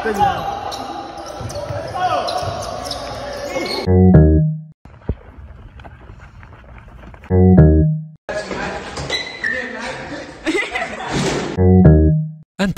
أنت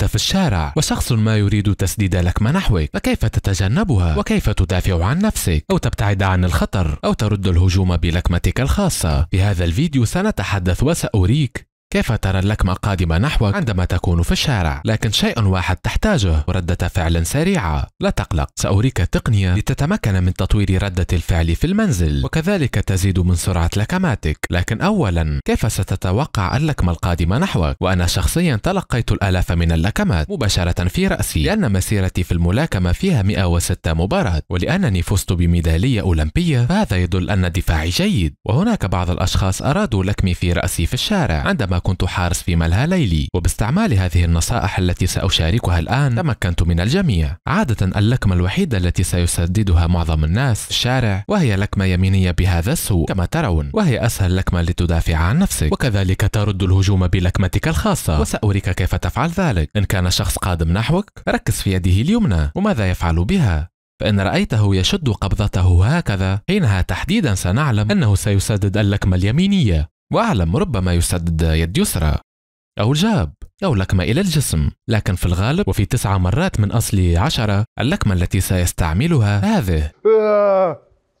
في الشارع وشخص ما يريد تسديد لك منحوك فكيف تتجنبها وكيف تدافع عن نفسك أو تبتعد عن الخطر أو ترد الهجوم بلكمتك الخاصة في هذا الفيديو سنتحدث وسأريك كيف ترى اللكمة قادمة نحوك عندما تكون في الشارع لكن شيء واحد تحتاجه ردة فعل سريعة لا تقلق سأريك تقنية لتتمكن من تطوير ردة الفعل في المنزل وكذلك تزيد من سرعة لكماتك لكن أولا كيف ستتوقع اللكمة القادمة نحوك وأنا شخصيا تلقيت الآلاف من اللكمات مباشرة في رأسي لأن مسيرتي في الملاكمة فيها 106 مباراة ولأنني فزت بميدالية أولمبية فهذا يدل أن دفاعي جيد وهناك بعض الأشخاص أرادوا لكمي في رأسي في الشارع عندما كنت حارس في ملهى ليلي وباستعمال هذه النصائح التي سأشاركها الآن تمكنت من الجميع عادة اللكمة الوحيدة التي سيسددها معظم الناس الشارع وهي لكمة يمينية بهذا السوء كما ترون وهي أسهل لكمة لتدافع عن نفسك وكذلك ترد الهجوم بلكمتك الخاصة وسأريك كيف تفعل ذلك إن كان شخص قادم نحوك ركز في يده اليمنى وماذا يفعل بها فإن رأيته يشد قبضته هكذا حينها تحديدا سنعلم أنه سيسدد اللكمة اليمينية وأعلم ربما يسدد يد يسرى أو الجاب أو لكمة إلى الجسم لكن في الغالب وفي تسعة مرات من أصل عشرة اللكمة التي سيستعملها هذه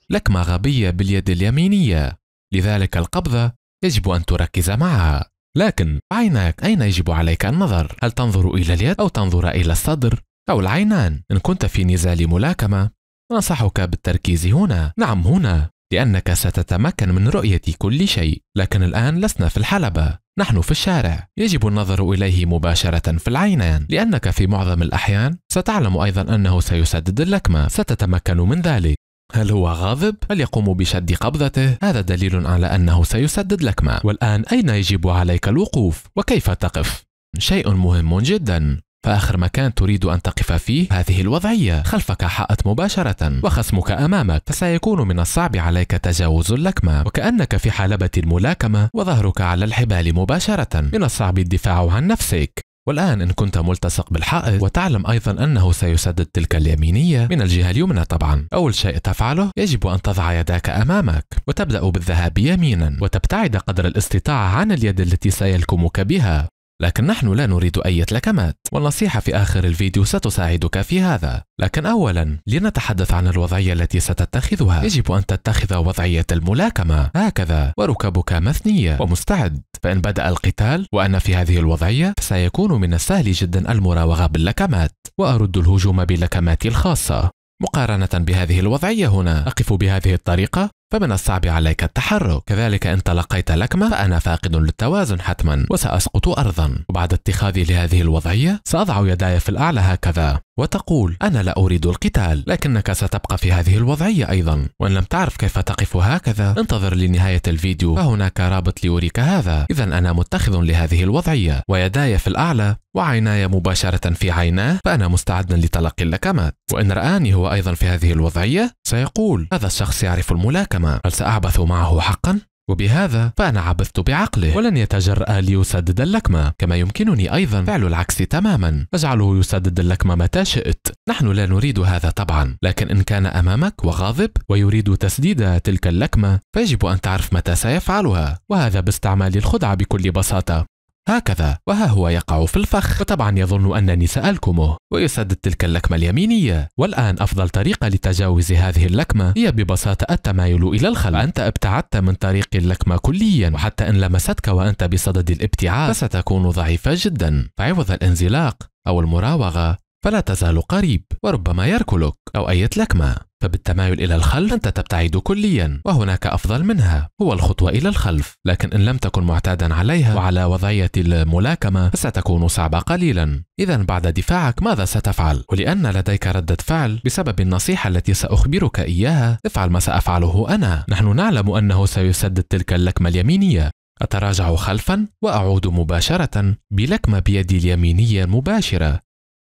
لكمة غبية باليد اليمينية لذلك القبضة يجب أن تركز معها لكن عينك أين يجب عليك النظر؟ هل تنظر إلى اليد أو تنظر إلى الصدر أو العينان؟ إن كنت في نزال ملاكمة أنصحك بالتركيز هنا نعم هنا لأنك ستتمكن من رؤية كل شيء، لكن الآن لسنا في الحلبة، نحن في الشارع، يجب النظر إليه مباشرة في العينين، لأنك في معظم الأحيان ستعلم أيضا أنه سيسدد اللكمة، ستتمكن من ذلك. هل هو غاضب؟ هل يقوم بشد قبضته؟ هذا دليل على أنه سيسدد لكمة، والآن أين يجب عليك الوقوف؟ وكيف تقف؟ شيء مهم جدا فآخر مكان تريد أن تقف فيه هذه الوضعية خلفك حائط مباشرة وخصمك أمامك فسيكون من الصعب عليك تجاوز اللكمة وكأنك في حلبة الملاكمة وظهرك على الحبال مباشرة من الصعب الدفاع عن نفسك والآن إن كنت ملتصق بالحائط وتعلم أيضا أنه سيسدد تلك اليمينية من الجهة اليمنى طبعا أول شيء تفعله يجب أن تضع يداك أمامك وتبدأ بالذهاب يمينا وتبتعد قدر الاستطاعة عن اليد التي سيلكمك بها لكن نحن لا نريد أي لكمات والنصيحة في آخر الفيديو ستساعدك في هذا لكن أولا لنتحدث عن الوضعية التي ستتخذها يجب أن تتخذ وضعية الملاكمة هكذا وركبك مثنية ومستعد فإن بدأ القتال وأنا في هذه الوضعية فسيكون من السهل جدا المراوغة باللكمات وأرد الهجوم بلكماتي الخاصة مقارنة بهذه الوضعية هنا أقف بهذه الطريقة فمن الصعب عليك التحرك كذلك إن تلقيت لكمة فأنا فاقد للتوازن حتما وسأسقط أرضا وبعد اتخاذي لهذه الوضعية سأضع يداي في الأعلى هكذا وتقول أنا لا أريد القتال لكنك ستبقى في هذه الوضعية أيضا وإن لم تعرف كيف تقف هكذا انتظر لنهاية الفيديو فهناك رابط ليريك هذا إذا أنا متخذ لهذه الوضعية ويداي في الأعلى وعيناي مباشرة في عيناه فأنا مستعد لتلقي اللكمات وإن رآني هو أيضا في هذه الوضعية سيقول هذا الشخص يعرف الملاكمة الأعمى هل سأعبث معه حقا؟ وبهذا فأنا عبثت بعقله ولن يتجرأ ليسدد اللكمة كما يمكنني أيضا فعل العكس تماما أجعله يسدد اللكمة متى شئت نحن لا نريد هذا طبعا لكن إن كان أمامك وغاضب ويريد تسديد تلك اللكمة فيجب أن تعرف متى سيفعلها وهذا باستعمال الخدعة بكل بساطة هكذا وها هو يقع في الفخ وطبعا يظن أنني سألكمه ويسدد تلك اللكمة اليمينية والآن أفضل طريقة لتجاوز هذه اللكمة هي ببساطة التمايل إلى الخلف أنت ابتعدت من طريق اللكمة كليا وحتى إن لمستك وأنت بصدد الابتعاد فستكون ضعيفة جدا فعوض الانزلاق أو المراوغة فلا تزال قريب وربما يركلك أو أية لكمة فبالتمايل إلى الخلف أنت تبتعد كليا وهناك أفضل منها هو الخطوة إلى الخلف لكن إن لم تكن معتادا عليها وعلى وضعية الملاكمة فستكون صعبة قليلا إذا بعد دفاعك ماذا ستفعل؟ ولأن لديك ردة فعل بسبب النصيحة التي سأخبرك إياها افعل ما سأفعله أنا نحن نعلم أنه سيسدد تلك اللكمة اليمينية أتراجع خلفا وأعود مباشرة بلكمة بيدي اليمينية المباشرة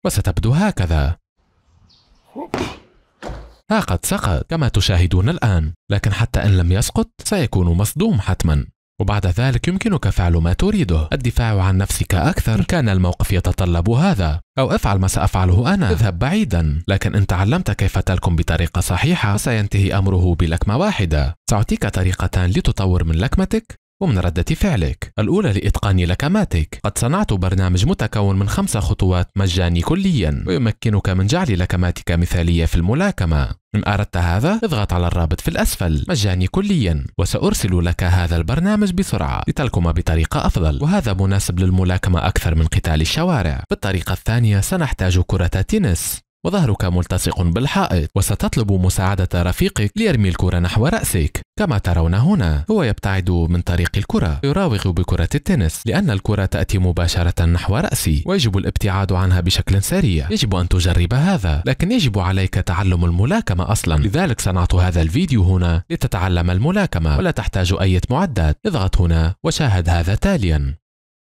وستبدو هكذا ها قد سقط كما تشاهدون الآن لكن حتى إن لم يسقط سيكون مصدوم حتما وبعد ذلك يمكنك فعل ما تريده الدفاع عن نفسك أكثر كان الموقف يتطلب هذا أو افعل ما سأفعله أنا اذهب بعيدا لكن إن تعلمت كيف تلكم بطريقة صحيحة سينتهي أمره بلكمة واحدة سأعطيك طريقتان لتطور من لكمتك ومن ردة فعلك الأولى لإتقان لكماتك قد صنعت برنامج متكون من خمسة خطوات مجاني كليا ويمكنك من جعل لكماتك مثالية في الملاكمة إن أردت هذا اضغط على الرابط في الأسفل مجاني كليا وسأرسل لك هذا البرنامج بسرعة لتلكم بطريقة أفضل وهذا مناسب للملاكمة أكثر من قتال الشوارع بالطريقة الثانية سنحتاج كرة تنس وظهرك ملتصق بالحائط وستطلب مساعدة رفيقك ليرمي الكرة نحو رأسك كما ترون هنا هو يبتعد من طريق الكرة يراوغ بكرة التنس لأن الكرة تأتي مباشرة نحو رأسي ويجب الابتعاد عنها بشكل سريع يجب أن تجرب هذا لكن يجب عليك تعلم الملاكمة أصلا لذلك صنعت هذا الفيديو هنا لتتعلم الملاكمة ولا تحتاج أي معدات اضغط هنا وشاهد هذا تاليا